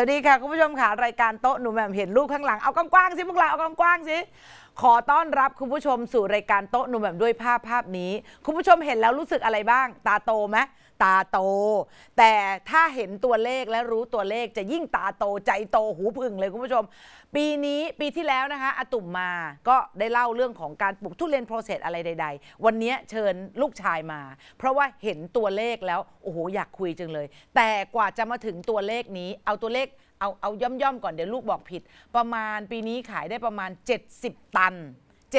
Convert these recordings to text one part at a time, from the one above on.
สวัสดีค่ะ คุณผู้ชมค่ะรายการโต๊ะหนูแหม่มเห็นรูปข้างหลังเอากว้างๆสิ พวกเราเอากว้างๆสิขอต้อนรับคุณผู้ชมสู่รายการโต๊ะหนุ่มแบบด้วยภาพภาพนี้ คุณผู้ชมเห็นแล้วรู้สึกอะไรบ้าง ตาโตไหมตาโต แต่ถ้าเห็นตัวเลขและรู้ตัวเลขจะยิ่งตาโตใจโตหูพึ่งเลยคุณผู้ชม ปีนี้ปีที่แล้วนะคะอาตุ่มมาก็ได้เล่าเรื่องของการปลูกทุเรียนโปรเซสอะไรใด ๆ วันนี้เชิญลูกชายมา เพราะว่าเห็นตัวเลขแล้วโอ้โหอยากคุยจังเลย แต่กว่าจะมาถึงตัวเลขนี้ เอาตัวเลขเอา เอาย่อมๆก่อนเดี๋ยวลูกบอกผิด ประมาณปีนี้ขายได้ประมาณ 70 ตัน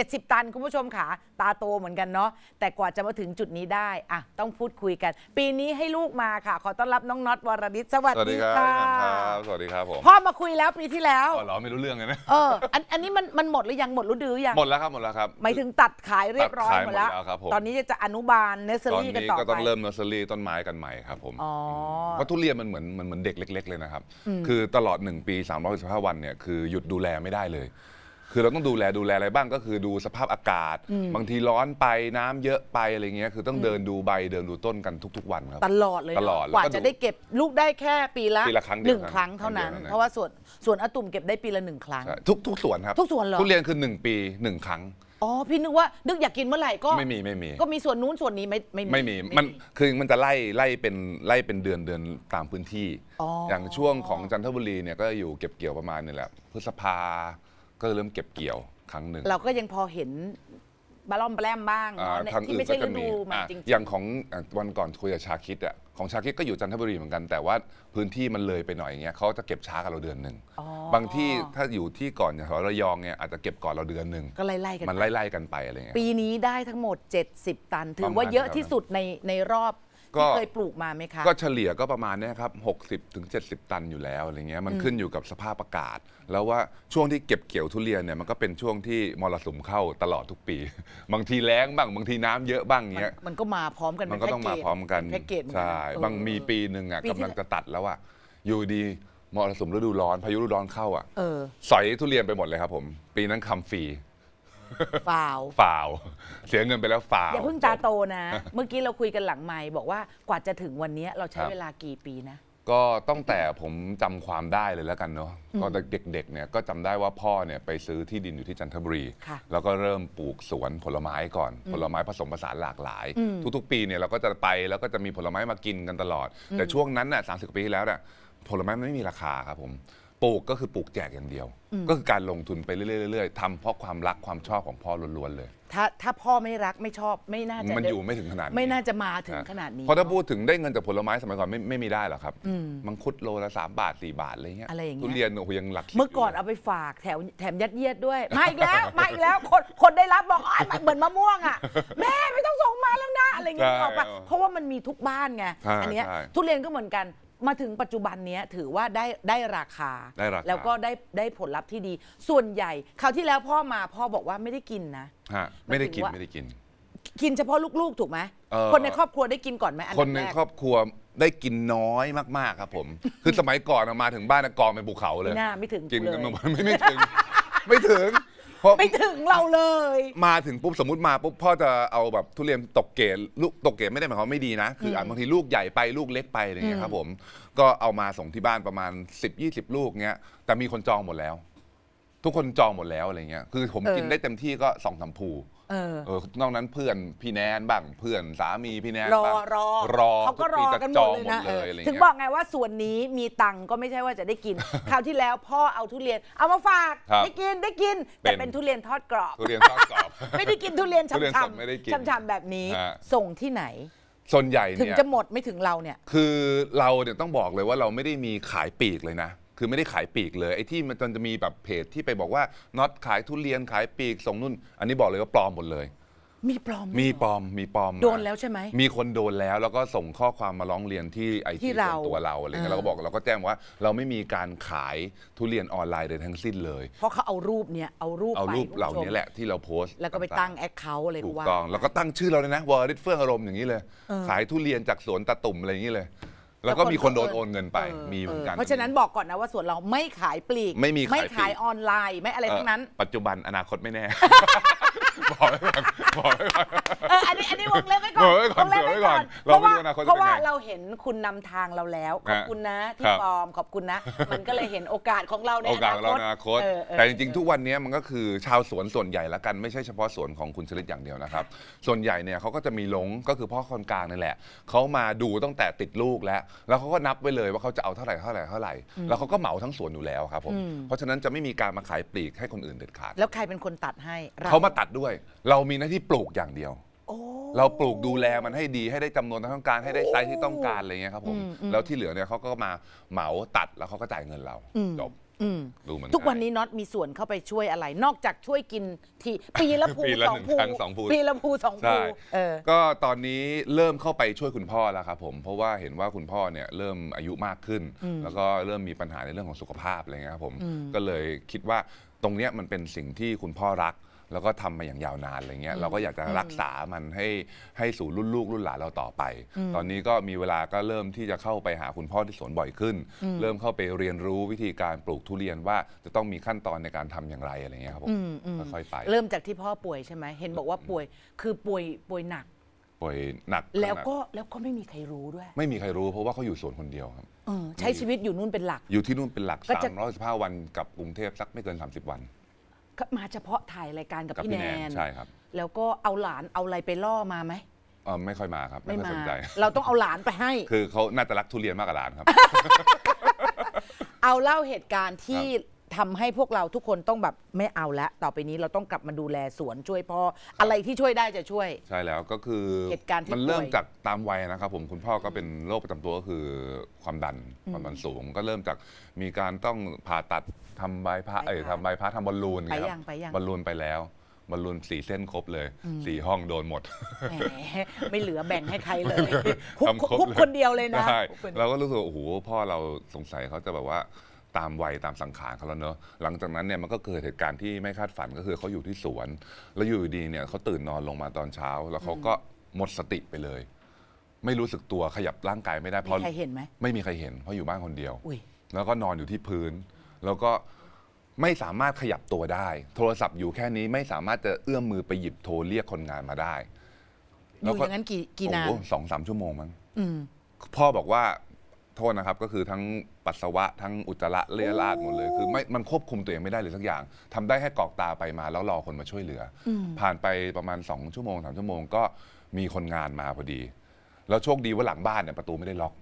70 ตันคุณผู้ชมขาตาโตเหมือนกันเนาะแต่กว่าจะมาถึงจุดนี้ได้อ่ะต้องพูดคุยกัน ปีนี้ให้ลูกมาค่ะ ขอต้อนรับน้องน็อตวรนิตสวัสดีค่ะสวัสดีครับผมพ่อมาคุยแล้วปีที่แล้วอ๋อเหรอไม่รู้เรื่องเลยนะเอออันอันนี้มันมันหมดหรือยังหมดร้ดื้อยังหมดแล้วครับหมดแล้วครับหมายถึงตัดขายเรียบร้อยหมดแล้วครับตอนนี้จะอนุบาลเนสเซอรี่กันต่อไปก็ต้องเริ่มเนสเซอรี่ต้นไม้กันใหม่ครับผมอพวัตถุเรียนมันเหมือนมันเหมือนเด็กเล็กๆเลยนะครับคือตลอด1ปี365วันเนี่ยคือหยุดดูแลไม่ได้เลยคือเราต้องดูแลดูแลอะไรบ้างก็คือดูสภาพอากาศ บางทีร้อนไปน้ำเยอะไปอะไรเงี้ย คือต้องเดินดูใบเดินดูต้นกัน ทุก ๆ วันครับตลอดเลยตลอดกว่าจะได้เก็บลูกได้แค่ปีละปีละครั้งหนึ่งครั้งเท่านั้น เพราะว่าส่วนส่วนอตุ่มเก็บได้ปีละหนึ่งครั้ง ทุกทุกส่วนครับทุกส่วนเหรอทุเรียนคือ1ปีหนึ่งครั้งอ๋อพี่นึกว่านึกอยากกินเมื่อไหร่ก็ไม่มีไม่มี ก็มีส่วนนู้นส่วนนี้ไม่ไม่มีไม่มีมันคือมันจะไล่ไล่เป็นไล่เป็นเดือนเดือนตามพื้นที่อย่างช่วงของจันทบุรีเนี่ยก็อยู่เก็บเกี่ยวประมาณนี่แหละพฤษภาก็เริ่มเก็บเกี่ยวครั้งหนึ่งเราก็ยังพอเห็นบาล่อมแปลมบ้างเนที่ไม่ใช่ฤดูมาจริงๆอย่างของวันก่อนคุยกับชาคิดอ่ะของชาคิดก็อยู่จันทบุรีเหมือนกัน แต่ว่าพื้นที่มันเลยไปหน่อยอย่างเงี้ยเขาจะเก็บช้ากับเราเดือนหนึ่งบางที่ถ้าอยู่ที่ก่อนอย่างแถวระยองเนี่ยอาจจะเก็บก่อนเราเดือนหนึ่งก็ไล่ๆกันมันไล่ๆกันไปอะไรเงี้ยปีนี้ได้ทั้งหมด 70 ตันถือว่าเยอะที่สุดในในรอบก็เคยปลูกมาไหมคะก็เฉลี่ยก็ประมาณนี้ครับหกสิบถึงเจ็ดสิบตันอยู่แล้วอะไรเงี้ย มันขึ้นอยู่กับสภาพอากาศ แล้วว่าช่วงที่เก็บเกี่ยวทุเรียนเนี่ยมันก็เป็นช่วงที่มรสุมเข้าตลอดทุกปี บางทีแล้งบ้างบางทีน้ำเยอะบ้างเงี้ยมันก็มาพร้อมกันมันก็ต้องมาพร้อมกันแพ็กเกจใช่ บางมีปีหนึ่งอ่ะกำลังจะตัดแล้วอ่ะ อยู่ดีมรสุมฤดูร้อนพายุฤดูร้อนเข้าอ่ะสอยทุเรียนไปหมดเลยครับผม ปีนั้นคำฟรีฝ่าวฝ่าวเสียเงินไปแล้วฝ่าวอย่าเพิ่งตาโตนะ เมื่อกี้เราคุยกันหลังไม้บอกว่ากว่าจะถึงวันนี้เราใช้เวลากี่ปีนะ ก็ตั้งแต่ผมจำความได้เลยแล้วกันเนาะตอนเด็กๆเนี่ยก็จำได้ว่าพ่อเนี่ยไปซื้อที่ดินอยู่ที่จันทบุรีแล้วก็เริ่มปลูกสวนผลไม้ก่อน ผลไม้ผสมผสานหลากหลาย ทุกๆปีเนี่ยเราก็จะไปแล้วก็จะมีผลไม้มากินกันตลอด แต่ช่วงนั้นน่ะสามสิบปีที่แล้วน่ะผลไม้ไม่มีราคาครับผมปลูกก็คือปลูกแจกอย่างเดียว ก็คือการลงทุนไปเรื่อยๆทำเพราะความรักความชอบของพ่อล้วน ๆ เลยถ้าถ้าพ่อไม่รักไม่ชอบไม่น่าจะมันอยู่ไม่ถึงขนาดนี้ไม่น่าจะมาถึงขนาดนี้พอถ้าพูดถึงได้เงินจากผลไม้สมัยก่อน ไม่ไม่มีได้หรอกครับ มังคุดโลละสามบาทสี่บาทอะไรเงี้ยอะไรอย่างเงี้ยทุเรียนโอ้โหยังหลัก เมื่อก่อนเอาไปฝาก แถมแถมยัดเยียดด้วยมาอีกแล้วมาอีกแล้วคนคนได้รับบอกอ๋อเหมือนมะม่วงอ่ะแม่ไม่ต้องส่งมาแล้วนะอะไรเงี้ยบอกปเพราะว่ามันมีทุกบ้านไงอันเนี้ยทุเรียนก็เหมือนกันมาถึงปัจจุบันนี้ถือว่าได้ได้ราคาได้ราคา แล้วก็ได้ได้ผลลัพธ์ที่ดี ส่วนใหญ่คราวที่แล้วพ่อมาพ่อบอกว่าไม่ได้กินนะฮะไม่ได้กินไม่ได้กิน กินเฉพาะลูกๆถูกไหมคนในครอบครัวได้กินก่อนไหมคนในครอบครัวได้กินน้อยมากๆครับผม คือสมัยก่อนมาถึงบ้านกองเป็นภูเขาเลยนาไม่ถึงกินกันมไม่ไม่ถึงไม่ถึงพราะไม่ถึงเราเลย มาถึงปุ๊บ สมมติมาปุ๊บพ่อจะเอาแบบทุเรียนตกเกศลูกตกเกศไม่ได้หมายความไม่ดีนะ คืออ่บางทีลูกใหญ่ไปลูกเล็กไปอะไรเงี้ยครับผม ก็เอามาส่งที่บ้านประมาณ 10 20 ลูกเงี้ยแต่มีคนจองหมดแล้ว ทุกคนจองหมดแล้วอะไรเงี้ยคือผมกินได้เต็มที่ก็สองสามภูเออเออนอกนั้นเพื่อนพี่แนนบ้างเพื่อนสามีพี่แนนรอบ้างรอรอเขาก็รอกันหมดเลยนะถึงบอกไงว่าส่วนนี้มีตังก็ไม่ใช่ว่าจะได้กิน คราวที่แล้วพ่อเอาทุเรียนเอามาฝากได้กินได้กินแต่เป็นทุเรียนทอดกรอบทุเรียนทอดกรอบไม่ได้กินทุเรียนทุช้ำไม่ได้กินช้ำแบบนี้ส่งที่ไหน ส่วนใหญ่ถึงเนี่ยจะหมดไม่ถึงเราเนี่ย คือเราเนี่ยต้องบอกเลยว่าเราไม่ได้มีขายปีกเลยนะคือไม่ได้ขายปีกเลยไอ้ที่ มันจะมีแบบเพจที่ไปบอกว่าน็อตขายทุเรียนขายปีกส่งนุ่น อันนี้บอกเลยว่าปลอมหมดเลย มีปลอมมีปลอมมีปลอมโดนแล้วใช่ไหมมีคนโดนแล้วแล้วก็ส่งข้อความมาร้องเรียนที่ไอที่ตัวเราอะไรเงี้ยเราก็บอกเราก็แจ้งว่าเราไม่มีการขายทุเรียนออนไลน์เลยทั้งสิ้นเลยเพราะเขาเอารูปเนี่ยเอารูปเอารูปเหล่านี้แหละที่เราโพสต์แล้วก็ไปตั้งแอคเคาท์อะไรถูกต้องแล้วก็ตั้งชื่อเราเลยนะวอริสเฟื่องอารมณ์อย่างนี้เลยขายทุเรียนจากสวนตะตุ่มอะไรอย่างนี้เลยแล้วก็มีคนโดนโอนเงินไป มีเหมือนกันเพราะฉะนั้นบอกก่อนนะว่าส่วนเราไม่ขายปลีกไม่มีขายไม่ขายออนไลน์ไม่อะไรทั้งนั้น ปัจจุบันอนาคตไม่แน่บอกไว้ก่อนบอกไว้ก่อนเอออันนี้อันนี้วงเล็บไว้ก่อนวงเล็บไว้ก่อนเลไว้ก่อนเพราะว่าเพราะว่าเราเห็นคุณนำทางเราแล้ว ขอบคุณนะที่ปลอมขอบคุณนะ มันก็เลยเห็นโอกาสของเราในโอกาสของเราในอนาคตแต่จริงๆทุกวันนี้มันก็คือชาวสวนส่วนใหญ่ละกันไม่ใช่เฉพาะสวนของคุณชลิตอย่างเดียวนะครับ ส่วนใหญ่เนี่ยเขาก็จะมีหลงก็คือพ่อคนกลางนี่แหละ เขามาดูตั้งแต่ติดลูกแล้วแล้วเขาก็นับไว้เลย ว่าเขาจะเอาเท่าไหร่เท่าไหร่เท่าไหร่แล้วเขาก็เหมาทั้งสวนอยู่แล้วครับผมเพราะฉะนั้นจะไม่มีการมาขายปลีกให้คนอื่นเด็ดขาดแล้วใครเป็นคนตัดให้ เขามาตัดด้วย เรามีหน้าที่ปลูกอย่างเดียวเราปลูกดูแลมันให้ดีให้ได้จำนวนที่ต้องการให้ได้ไซส์ที่ต้องการอะไรเงี้ยครับผม แล้วที่เหลือเนี่ยเขาก็มาเหมาตัดแล้วเขาก็จ่ายเงินเราจบดูเหมือนทุกวันนี้น็อตมีส่วนเข้าไปช่วยอะไรนอกจากช่วยกินทีปีละภูสองภูงสอูปีละภูสองภูก็ตอนนี้เริ่มเข้าไปช่วยคุณพ่อแล้วครับผมเพราะว่าเห็นว่าคุณพ่อเนี่ยเริ่มอายุมากขึ้น แล้วก็เริ่มมีปัญหาในเรื่องของสุขภาพอะไรเงี้ยครับผมก็เลยคิดว่าตรงเนี้ยมันเป็นสิ่งที่คุณพ่อรักแล้วก็ทำมาอย่างยาวนานอะไรเงี้ยเราก็อยากจะรักษามันให้ให้สู่รุ่นลูกรุ่นหลานเราต่อไป ตอนนี้ก็มีเวลาก็เริ่มที่จะเข้าไปหาคุณพ่อที่สวนบ่อยขึ้น เริ่มเข้าไปเรียนรู้วิธีการปลูกทุเรียนว่าจะต้องมีขั้นตอนในการทำอย่างไรอะไรเงี้ยครับผมค่อยๆไปเริ่มจากที่พ่อป่วยใช่ไหมเห็นบอกว่าป่วยคือป่วยป่วยหนัก ป่วยหนักแล้วก็แล้วก็ไม่มีใครรู้ด้วย ไม่มีใครรู้เพราะว่าเขาอยู่สวนคนเดียวครับใช้ชีวิตอยู่นู่นเป็นหลัก อยู่ที่นู่นเป็นหลักสสร้อยห้าวันกับกรุงเทพสักไม่เกิน30วันมาเฉพาะถ่ายรายการกับพี่แนน ใช่ครับ แล้วก็เอาหลานเอาอะไรไปล่อมาไหมออไม่ค่อยมาครับ ไม่ค่อยสนใจ เราต้องเอาหลานไปให้ คือเขาน่าจะรักทุเรียนมากกว่าหลานครับ เอาเล่าเหตุการณ์ที่ทำให้พวกเราทุกคนต้องแบบไม่เอาละ ต่อไปนี้เราต้องกลับมาดูแลสวนช่วยพ่ออะไรที่ช่วยได้จะช่วย ใช่ แล้วก็คือเหตุการณ์ที่มันเริ่มจากตามวัยนะครับผมคุณพ่อก็เป็นโรคประจำตัวก็คือความดันความดันสูง ก็เริ่มจากมีการต้องผ่าตัดทำใบพระเอ้ยทำใบพระทำบอลลูนไปบยังไปยังบอลลูนไปแล้วบอลลูนสี่เส้นครบเลยสี่ห้องโดนหมด ไม่เหลือแบ่งให้ใครเลยคุบคนเดียวเลยนะเราก็รู้สึกโอ้โหพ่อเราสงสัยเขาจะแบบว่าตามวัยตามสังขารเขาแล้วเนอะหลังจากนั้นเนี่ยมันก็เกิดเหตุการณ์ที่ไม่คาดฝันก็คือเขาอยู่ที่สวนแล้วอยู่ดีเนี่ยเขาตื่นนอนลงมาตอนเช้า แล้วเขาก็หมดสติไปเลย ไม่รู้สึกตัวขยับร่างกายไม่ได้เพราะมีใครเห็นไหมไม่มีใครเห็นเพราะอยู่บ้านคนเดียวอุ้ยแล้วก็นอนอยู่ที่พื้น แล้วก็ไม่สามารถขยับตัวได้ โทรศัพท์อยู่แค่นี้ ไม่สามารถจะเอื้อมมือไปหยิบโทรเรียกคนงานมาได้อยู่อย่างนั้นกี่กี่นานสองสามชั่วโมงมั้งพ่อบอกว่าโทษนะครับก็คือทั้งปัสสาวะ ทั้งอุจจาระ เลือดลาดหมดเลยคือไม่มันควบคุมตัวเองไม่ได้เลยสักอย่าง ทำได้แค่กรอกตาไปมาแล้วรอคนมาช่วยเหลืออผ่านไปประมาณ2ชั่วโมง3ชั่วโมง ก็มีคนงานมาพอดี แล้วโชคดีว่าหลังบ้านเนี่ยประตูไม่ได้ล็อก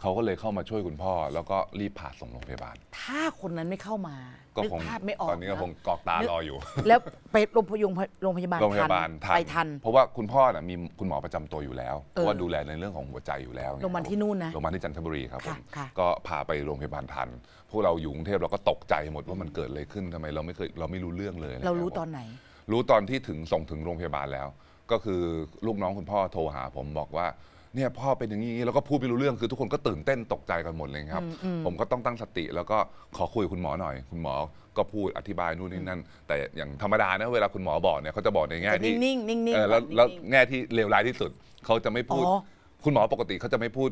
เขาก็เลยเข้ามาช่วยคุณพ่อ แล้วก็รีบผ่าส่งโรงพยาบาล ถ้าคนนั้นไม่เข้ามาก็คงภาพไม่ออก ตอนนี้ก็คงกอกตารออยู่ แล้วไปโรงพยาบาล โรงพยาบาลไปทัน เพราะว่าคุณพ่อน่ะมีคุณหมอประจำตัวอยู่แล้ว เพราะว่าดูแลในเรื่องของหัวใจอยู่แล้ว โรงพยาบาลที่นู่นนะ โรงพยาบาลที่จันทบุรีครับผมก็พาไปโรงพยาบาลทัน พวกเราอยู่กรุงเทพเราก็ตกใจหมดว่ามันเกิดอะไรขึ้นทำไมเราไม่เคยเราไม่รู้เรื่องเลย เรารู้ตอนไหน รู้ตอนที่ถึงส่งถึงโรงพยาบาลแล้ว ก็คือลูกน้องคุณพ่อโทรหาผมบอกว่าเนี่ยพ่อเป็นอย่างนี้แล้วก็พูดไม่รู้เรื่อง คือทุกคนก็ตื่นเต้นตกใจกันหมดเลยครับ ผมก็ต้องตั้งสติ แล้วก็ขอคุยคุณหมอหน่อย คุณหมอก็พูดอธิบายนู่นนี่นั่นแต่อย่างธรรมดานะ เวลาคุณหมอบอกเนี่ยเขาจะบอกในแง่ที่นิ่งๆนิ่งแล้วแล้วแง่ที่เลวร้ายที่สุดเขาจะไม่พูดคุณหมอปกติเขาจะไม่พูด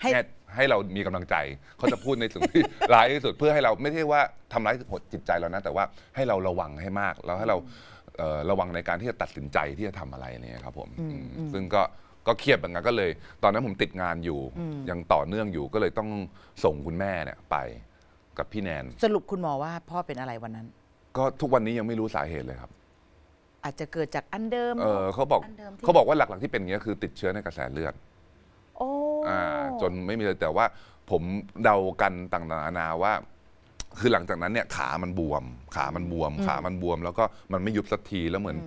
ให้ให้เรามีกำลังใจเขาจะพูดในสิ่งที่ร้ายที่สุด เพื่อให้เราไม่ใช่ว่าทำร้ายจิตใจเรานะแต่ว่าให้เราระวังให้มาก แล้วให้เราระวังในการที่จะตัดสินใจที่จะทำอะไรเนี่ยครับ ผมซึ่งก็ก็เครียดเหมือนกันก็เลยตอนนั้นผมติดงานอยู่ ยังต่อเนื่องอยู่ก็เลยต้องส่งคุณแม่เนี่ยไปกับพี่แนนสรุปคุณหมอว่าพ่อเป็นอะไรวันนั้น ก็ทุกวันนี้ยังไม่รู้สาเหตุเลยครับ อาจจะเกิดจากอันเดิมเออเขาบอกเขาบอกว่าหลักๆที่เป็นอย่างเงี้ยคือติดเชื้อในกระแสเลือดโอ้าจนไม่มีเลยแต่ว่า ผมเดากันต่างนานาว่า คือหลังจากนั้นเนี่ย ขามันบวม ขามันบวม ขามันบวม แล้วก็มันไม่ยุบสักทีแล้วเหมือน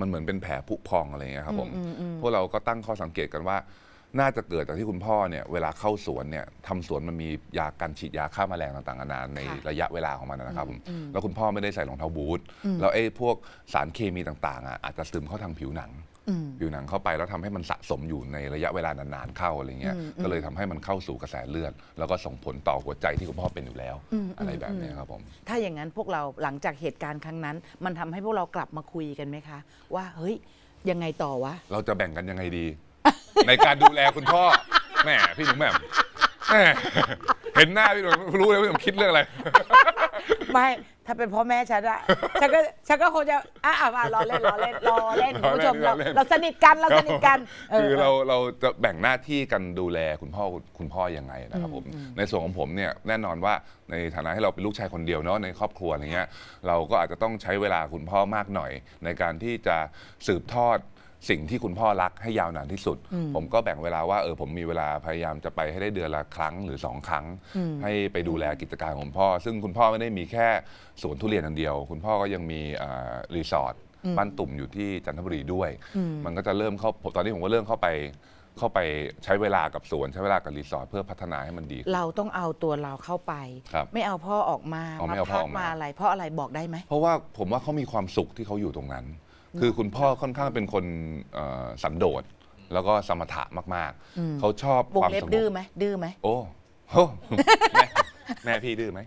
มันเหมือนเป็นแผลผุพองอะไรเงี้ยครับผม พวกเราก็ตั้งข้อสังเกตกันว่า น่าจะเกิดจากที่คุณพ่อเนี่ย เวลาเข้าสวนเนี่ยทำสวนมันมียาการฉีดยาฆ่าแมลงต่างๆนานาในระยะเวลาของมันนะครับผม แล้วคุณพ่อไม่ได้ใส่รองเท้าบูท แล้วไอ้พวกสารเคมีต่าง ๆอ่ะ อาจจะซึมเข้าทางผิวหนังผิวหนังเข้าไปแล้วทำให้มันสะสมอยู่ในระยะเวลานานๆ เข้าอะไรเงี้ย ก็เลยทำให้มันเข้าสู่กระแสเลือดแล้วก็ส่งผลต่อหัวใจที่คุณพ่อเป็นอยู่แล้วอะไรแบบนี้ครับผมถ้าอย่างนั้นพวกเราหลังจากเหตุการณ์ครั้งนั้น มันทำให้พวกเรากลับมาคุยกันไหมคะ ว่า เฮ้ย ยังไงต่อวะเราจะแบ่งกันยังไงดี ในการดูแลคุณพ่อแม่พี่หนุ่มแม่เห็นหน้าพี่หนุ่มรู้เลยพี่หนุ่มคิดเรื่องอะไรไม่ถ้าเป็นพ่อแม่ฉันอะฉันก็ฉันก็คงจะอ่ะอ่ะารอเล่นรอเล่นรอเล่นคุณผู้ชมเราเราสนิทกันเราสนิทกันคือเราเราจะแบ่งหน้าที่กันดูแลคุณพ่อคุณพ่อยังไงนะครับผมในส่วนของผมเนี่ย แน่นอนว่าในฐานะให้เราเป็นลูกชายคนเดียว เนาะในครอบครัวอะไรเงี้ย เราก็อาจจะต้องใช้เวลาคุณพ่อมากหน่อย ในการที่จะสืบทอดสิ่งที่คุณพ่อรักให้ยาวนานที่สุด ผมก็แบ่งเวลาว่าเออผมมีเวลาพยายามจะไปให้ได้เดือนละครั้งหรือสองครั้ง ให้ไปดูแลกิจการของพ่อ ซึ่งคุณพ่อไม่ได้มีแค่สวนทุเรียนอันเดียว คุณพ่อก็ยังมีรีสอร์ทบ้านตุ่มอยู่ที่จันทบุรีด้วย มันก็จะเริ่มเข้าตอนนี้ผมก็เริ่มเข้าไป เข้าไปใช้เวลากับสวนใช้เวลากับรีสอร์ทเพื่อพัฒนาให้มันดี เราต้องเอาตัวเราเข้าไปไม่เอาพ่อออกมามาพักมาอะไรเพราะอะไรบอกได้ไหมเพราะว่าผมว่าเขามีความสุขที่เขาอยู่ตรงนั้นคือคุณพ่อค่อนข้างเป็นคนสันโดษ แล้วก็สมถะมาก ๆเขาชอบความสงบดื้อไหมดื้อไหมโอ้โหแม่พี่ดื้อไหม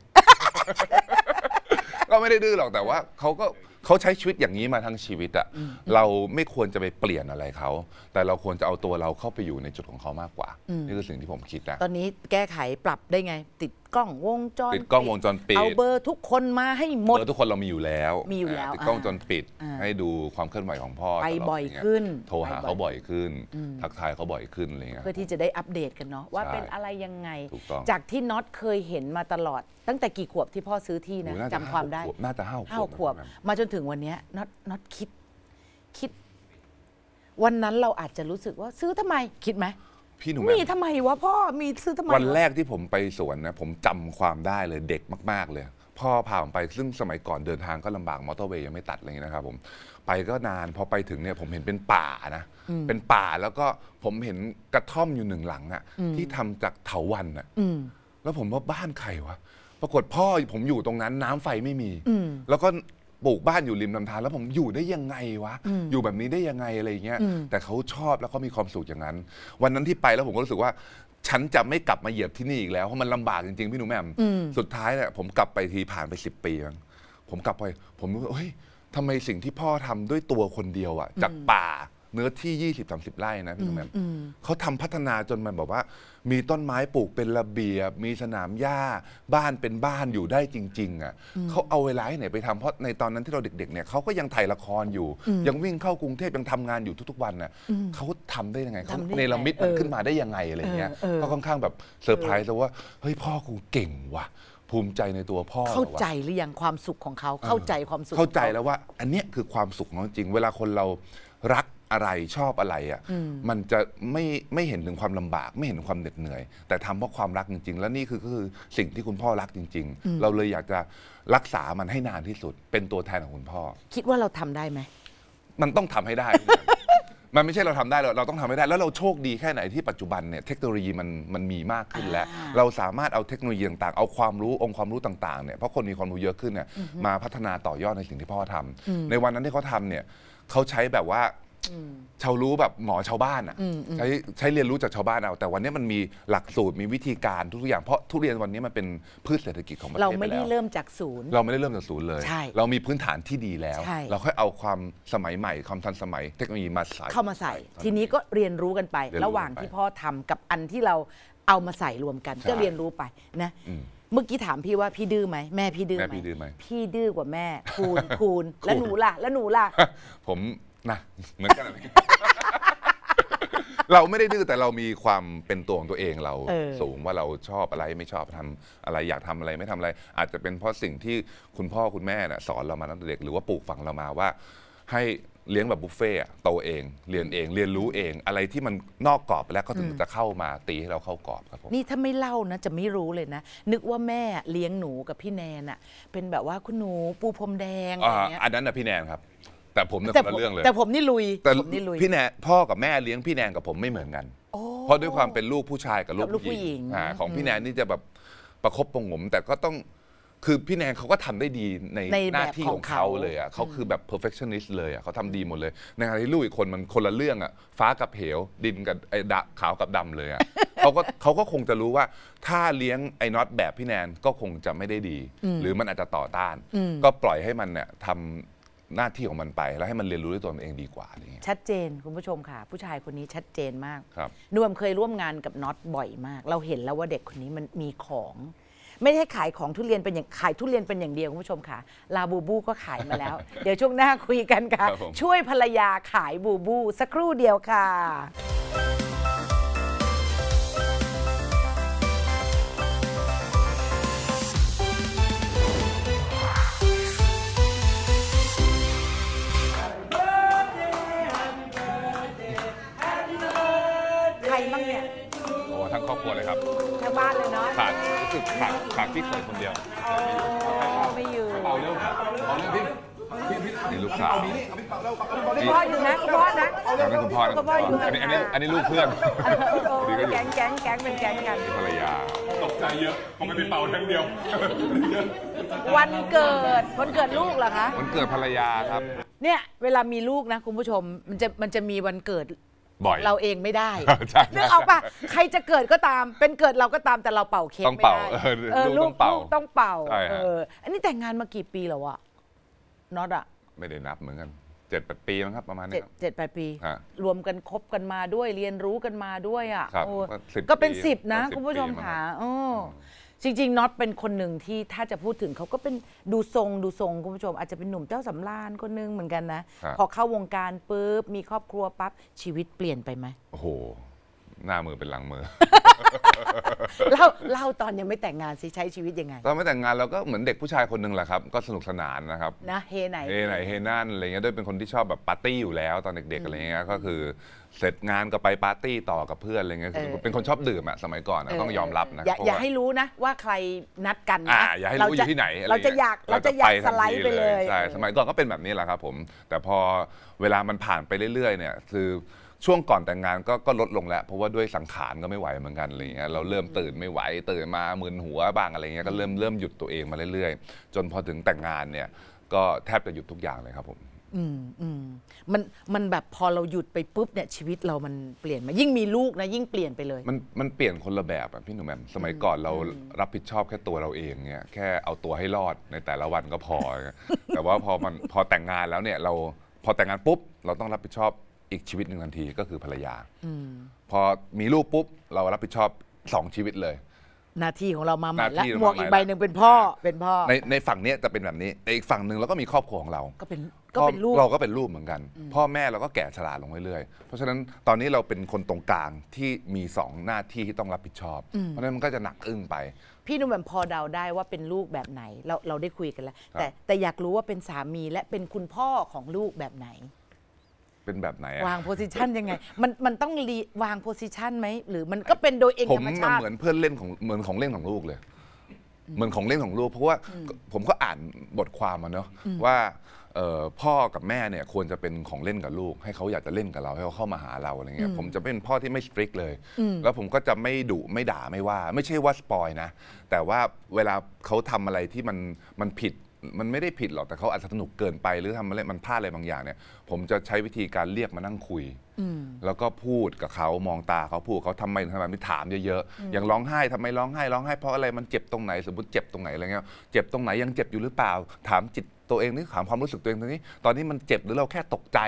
ก็ไม่ได้ดื้อหรอกแต่ว่า เขาก็เขาใช้ชีวิตอย่างนี้มาทั้งชีวิตอะเราไม่ควรจะไปเปลี่ยนอะไรเขา แต่เราควรจะเอาตัวเราเข้าไปอยู่ในจุดของเขามากกว่า นี่คือสิ่งที่ผมคิดนะตอนนี้แก้ไขปรับได้ไง ติดกล้องวงจรปิดกล้องวงจรปิดเอาเบอร์ทุกคนมาให้หมดเบอร์ทุกคนเรามีอยู่แล้วมีอยู่แล้วติดกล้องจรปิดให้ดูความเคลื่อนไหวของพ่อไปบ่อยขึ้น โทรหาเขาบ่อยขึ้น ทักทายเขาบ่อยขึ้นอะไรเงี้ยเพื่อที่จะได้อัปเดตกันเนาะว่าเป็นอะไรยังไงจากที่น็อตเคยเห็นมาตลอด ตั้งแต่กี่ขวบที่พ่อซื้อที่นะจำความได้น่าจะห้าขวบ มาจนถึงวันนี้น็อตน็อตคิด คิด วันนั้นเราอาจจะรู้สึกว่าซื้อทำไมคิดไหมพี่หนุ่มมีทำไมวะพ่อมีซื้อทำไมวันแรกที่ผมไปสวนนะผมจำความได้เลยเด็กมาก ๆ เลย พ่อพาผมไปซึ่งสมัยก่อนเดินทางก็ลำบากมอเตอร์เวย์ยังไม่ตัดอะไรอย่างนี้นะครับผมไปก็นาน พอไปถึงเนี่ยผมเห็นเป็นป่านะ เป็นป่าแล้วก็ผมเห็นกระท่อมอยู่หนึ่งหลังอะที่ทำจากเถาวันอะอะแล้วผมว่าบ้านใครวะ ปรากฏพ่อผมอยู่ตรงนั้นน้ำไฟไม่มีแล้วก็ปลูกบ้านอยู่ริมลำธารแล้วผมอยู่ได้ยังไงวะ อยู่แบบนี้ได้ยังไงอะไรเงี้ยแต่เขาชอบแล้วก็มีความสุขอย่างนั้น วันนั้นที่ไปแล้วผมก็รู้สึกว่า ฉันจะไม่กลับมาเหยียบที่นี่อีกแล้ว เพราะมันลำบากจริงๆพี่หนูแม่มสุดท้ายเนี่ยผมกลับไปทีผ่านไปสิบปีมั้งผมกลับไปผมรู้ว่าเฮ้ยทำไมสิ่งที่พ่อทำด้วยตัวคนเดียวอะจากป่าเนื้อที่ 20-30 ไร่นะพี่ตนุ้มแมมเขาทำพัฒนาจนมันบอกว่า มีต้นไม้ปลูกเป็นระเบียบมีสนามหญ้า บ้านเป็นบ้านอยู่ได้จริงๆอ่ะเขาเอาเวลาไหนไปทำเพราะในตอนนั้นที่เราเด็กๆเนี่ยเขาก็ยังถ่ายละครอยู่ ยังวิ่งเข้ากรุงเทพยังทำงานอยู่ทุกๆวันน่ะเขาทำได้ยังไงเขาเนรมิตมันขึ้นมาได้ยังไงอะไรเงี้ยเก็ค่อนข้างแบบเซอร์ไพรส์เลยว่าเฮ้ยพ่อกูเก่งว่ะภูมิใจในตัวพ่อเข้าใจหรือยังความสุขของเขาเข้าใจความสุขเข้าใจแล้วว่า อันเนี้ยคือความสุขของจริง เวลาคนเรารักอะไรชอบอะไรอะ่ะมันจะไม่ไม่เห็นถึงความลำบากไม่เห็นความเหน็ดเหนื่อย แต่ทำเพราะความรักจริงๆ แล้วนี่คือก็คือสิ่งที่คุณพ่อรักจริงๆ เราเลยอยากจะรักษามันให้นานที่สุด เป็นตัวแทนของคุณพ่อคิดว่าเราทำได้ไหมมันต้องทำให้ได้ มันไม่ใช่เราทำได้เราเราต้องทำให้ได้ แล้วเราโชคดีแค่ไหน ที่ปัจจุบันเนี่ยเทคโนโลยีมันมันมีมากขึ้นแล้ว เราสามารถเอาเทคโนโลยีต่างๆเอาความรู้องค์ความรู้ต่างๆเนี่ยเพราะคนมีความรู้เยอะขึ้นเนี่ยมาพัฒนาต่อยอดในสิ่งที่พ่อทำ ในวันนั้นที่เขาทำเนี่ยเขาใช้แบบว่าชาวรู้แบบหมอชาวบ้านอ่ะใช้ใช้เรียนรู้จากชาวบ้านเอา แต่วันนี้มันมีหลักสูตรมีวิธีการทุกอย่างเพราะทุเรียนวันนี้มันเป็นพืชเศรษฐกิจของประเทศเราไม่ได้เริ่มจากศูนย์ เราไม่ได้เริ่มจากศูนย์เลย เรามีพื้นฐานที่ดีแล้ว เราค่อยเอาความสมัยใหม่ความทันสมัยเทคโนโลยีมาใส่เข้ามาใส่ทีนี้ก็เรียนรู้กันไประหว่างที่พ่อทำกับอันที่เราเอามาใส่รวมกัน ก็เรียนรู้ไปนะเมื่อกี้ถามพี่ว่าพี่ดื้อไหมแม่พี่ดื้อไหมพี่ดื้อกว่าแม่คูณคูณแล้วหนูล่ะแล้วหนูล่ะผมนะเหมือนกันเราไม่ได้ดื้อแต่เรามีความเป็นตัวของตัวเองเราสูงว่าเราชอบอะไรไม่ชอบทำอะไรอยากทำอะไรไม่ทำอะไร อาจจะเป็นเพราะสิ่งที่คุณพ่อคุณแม่สอนเรามาตั้งแต่เด็กหรือว่าปลูกฝังเรามาว่า ให้เลี้ยงแบบบุฟเฟ่ต์โตเองเรียนเองเรียนรู้เอง อะไรที่มันนอกกรอบแล้วก็ถึงจะเข้ามาตีให้เราเข้ากรอบครับผมนี่ถ้าไม่เล่านะจะไม่รู้เลยนะนึกว่าแม่เลี้ยงหนูกับพี่แนนอะเป็นแบบว่าคุณหนูปูพรมแดงอะไรเงี้ยอันนั้นนะพี่แนนครับแต่ผมเนี่ยแต่ละผมเรื่องเลยแต่ผมนี่ลุยแต่ผมนี่ลุยพี่แนนพ่อกับแม่เลี้ยงพี่แนนกับผมไม่เหมือนกันเพราะด้วยความเป็นลูกผู้ชายกับ ลูกผู้หญิงของพี่แนนนี่จะแบบประคบประงมแต่ก็ต้องคือพี่แนนเขาก็ทำได้ดีในในหน้าที่ของเขาเขาเลยอ่ะเขาคือแบบ perfectionist เลยอ่ะเขาทำดีหมดเลยในขณะที่ลูกอีกคนมันคนละเรื่องอ่ะ ฟ้ากับเหวดินกับไอ้ดะขาวกับดำเลยอ่ะเขาก็เขาก็คงจะรู้ว่า ถ้าเลี้ยงไอ้น็อต แบบพี่แนนก็คงจะไม่ได้ดีหรือมันอาจจะต่อต้านก็ปล่อยให้มันเนี่ยทำหน้าที่ของมันไปแล้วให้มันเรียนรู้ด้วยตัวมันเองดีกว่านี่ชัดเจนคุณผู้ชมค่ะ ผู้ชายคนนี้ชัดเจนมากครับนวมเคยร่วมงานกับน็อตบ่อยมาก เราเห็นแล้วว่าเด็กคนนี้มันมีของ ไม่ใช่ขายของทุเรียนเป็นอย่างขายทุเรียนเป็นอย่างเดียวคุณผู้ชมค่ะลาบูบูก็ขายมาแล้ว เดี๋ยวช่วงหน้าคุยกันค่ะ ช่วยภรรยาขายบูบู สักครู่เดียวค่ะากพี่เขยคนเดียวไม่อยู่เอาเร็วเอาเร็วพี่นี่ลูกสาวนี่พ่ออยู่นะพ่อนะอันนี้คุณพ่อนะอันนี้อันนี้อันนี้ลูกเพื่อนีก็แก๊งแก๊งแก๊งเป็นแก๊งกัน ภรรยา ตกใจเยอะปกติเป่าทั้งเดียว วันเกิด วันเกิดลูกเหรอคะ วันเกิดภรรยาครับ เนี่ย เวลามีลูกนะ คุณผู้ชม มันจะ มันจะมีวันเกิดบ่อยเราเองไม่ได้ใื่องกออปะใครจะเกิดก็ตาม เป็นเกิดเราก็ตามแต่เราเป่าเค้กต้องไม่เป่าได้เออลูกต้องเป่าต้องเป่าเอออันนี้แต่งงานมากี่ปีแล้วอะน็อตอะ ไม่ได้นับเหมือนกัน เจ็ดแปดปีมั้งครับประมาณนี้เจ็ดแปดปี รวมกันคบกันมาด้วยเรียนรู้กันมาด้วยอะก็เป็นสิบนะคุณผู้ชมค่ะอจริงๆน็อตเป็นคนหนึ่งที่ถ้าจะพูดถึงเขาก็เป็นดูทรงดูทรงคุณผู้ชม อาจจะเป็นหนุ่มเจ้าสำราญคนหนึ่งเหมือนกันนะ พอเข้าวงการปุ๊บมีครอบครัวปั๊บ ชีวิตเปลี่ยนไปไหมโอ้โหหน้ามือเป็นหลังมือเล่าเล่าตอนยังไม่แต่งงาน สิ ใช้ชีวิตยังไง ตอนไม่แต่งงานเราก็เหมือนเด็กผู้ชายคนหนึ่งแหละครับ ก็สนุกสนานนะครับนะเฮไหน เฮไหนเฮนั่นอะไรเงี้ยด้วยเป็นคนที่ชอบแบบปาร์ตี้อยู่แล้วตอนเด็กๆอะไรเงี้ยก็คือเสร็จงานก็ไปปาร์ตี้ต่อกับเพื่อนอะไรเงี้ยคือเป็นคนชอบดื่มอะสมัยก่อนะต้องยอมรับนะอย่าให้รู้นะ ว่าใครนัดกันอ่านะอย่าให้รู้อยู่ที่ไหนเราจะอยากเราจะอยากสไลด์ไปเลยใช่สมัยก่อนก็เป็นแบบนี้แหละครับ ผม แต่พอเวลามันผ่านไปเรื่อยๆ เนี่ย คือช่วงก่อนแต่งงานก็ก็ลดลงแล้วเพราะว่าด้วยสังขารก็ไม่ไหวเหมือนกันอะไรเงี้ยเราเริ่มตื่นไม่ไหวตื่นมามึนหัวบ้างอะไรเงี้ยก็เริ่มเริ่มหยุดตัวเองมาเรื่อยๆจนพอถึงแต่งงานเนี่ยก็แทบจะหยุดทุกอย่างเลยครับผมอืมอืมมันมันแบบพอเราหยุดไปปุ๊บเนี่ยชีวิตเรามันเปลี่ยนมายิ่งมีลูกนะยิ่งเปลี่ยนไปเลย มันมันเปลี่ยนคนละแบบอ่ะพี่หนุ่มแมมสมัยก่อนเรารับผิดชอบแค่ตัวเราเองเนี่ยแค่เอาตัวให้รอดในแต่ละวันก็พอ แต่ว่าพอมันพอแต่งงานแล้วเนี่ยเราพอแต่งงานปุ๊บ เราต้องรับผิดชอบอีกชีวิตหนึ่งทันทีก็คือภรรยาอพอมีลูกปุ๊บ เรารับผิดชอบสองชีวิตเลย หน้าที่ของเรามาใหม่และวหมวกอีกใบหนึ่งเป็นพ่อเป็นพ่อในในฝั่งนี้จะเป็นแบบนี้แต่อีกฝั่งหนึ่งเราก็มีครอบครัวของเราก็เป็นก็เป็นลูกเราก็เป็นลูกเหมือนกัน พ่อแม่เราก็แก่ชราลงเรื่อยๆ เพราะฉะนั้นตอนนี้เราเป็นคนตรงกลางที่มีสองหน้าที่ที่ต้องรับผิดชอบ เพราะฉะนั้นมันก็จะหนักอึ้งไป พี่นุ่มแบบพอเดาได้ว่าเป็นลูกแบบไหนเราเราได้คุยกันแล้วแต่แต่อยากรู้ว่าเป็นสามีและเป็นคุณพ่อของลูกแบบไหนเป็นแบบไหน วางโพสิชันยังไงมันมันต้องวางโพสิชันไหมหรือมันก็เป็นโดยเองธรรมชาติผมเหมือนเพื่อนเล่นของเหมือนของเล่นของลูกเลยเหมือนของเล่นของลูก เพราะว่าผมก็อ่านบทความมาเนาะว่าพ่อกับแม่เนี่ย ควรจะเป็นของเล่นกับลูก ให้เขาอยากจะเล่นกับเราให้เขาเข้ามาหาเราอะไรเงี้ยผมจะเป็นพ่อที่ไม่สตริกเลยแล้วผมก็จะไม่ดุไม่ด่าไม่ว่า ไม่ใช่ว่าสปอยนะ แต่ว่าเวลาเขาทำอะไรที่มันมันผิดมันไม่ได้ผิดหรอกแต่เขาอาจจะสนุกเกินไปหรือทำอะไรมันพลาดอะไรบางอย่างเนี่ยผมจะใช้วิธีการเรียกมานั่งคุยแล้วก็พูดกับเขามองตาเขาพูดเขาทำไมทำไมไม่ถามเยอะๆอย่างร้องไห้ทำไมร้องไห้ร้องไห้เพราะอะไรมันเจ็บตรงไหนสมมติเจ็บตรงไหนอะไรเงี้ยเจ็บตรงไหนยังเจ็บอยู่หรือเปล่า ถามจิตตัวเองนี่ถามความรู้สึกตัวเองตอนนี้ ตอนนี้มันเจ็บหรือเราแค่ตกใจ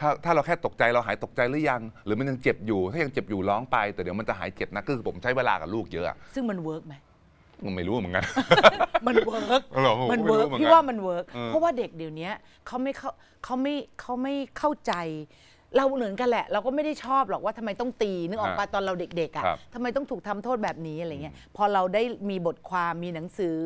ถ้าถ้าเราแค่ตกใจเราหายตกใจหรือยัง หรือมันยังเจ็บอยู่ถ้ายังเจ็บอยู่ร้องไปแต่เดี๋ยวมันจะหายเจ็บนะคือผมใช้เวลากับลูกเยอะซึ่งมันเวิร์กไหมไม่รู้เหมือนกัน มันเวิร์กมันเวิร์กพี่ว่ามันเวิร์กเพราะว่าเด็กเดี๋ยวนี้เขาไม่เขาเขาไม่เขาไม่เข้าใจเราเหมือนกันแหละ เราก็ไม่ได้ชอบหรอกว่าทำไมต้องตีนึกออกปะตอนเราเด็กๆอ่ะทำไมต้องถูกทำโทษแบบนี้อะไรเงี้ยพอเราได้มีบทความมีหนังสือ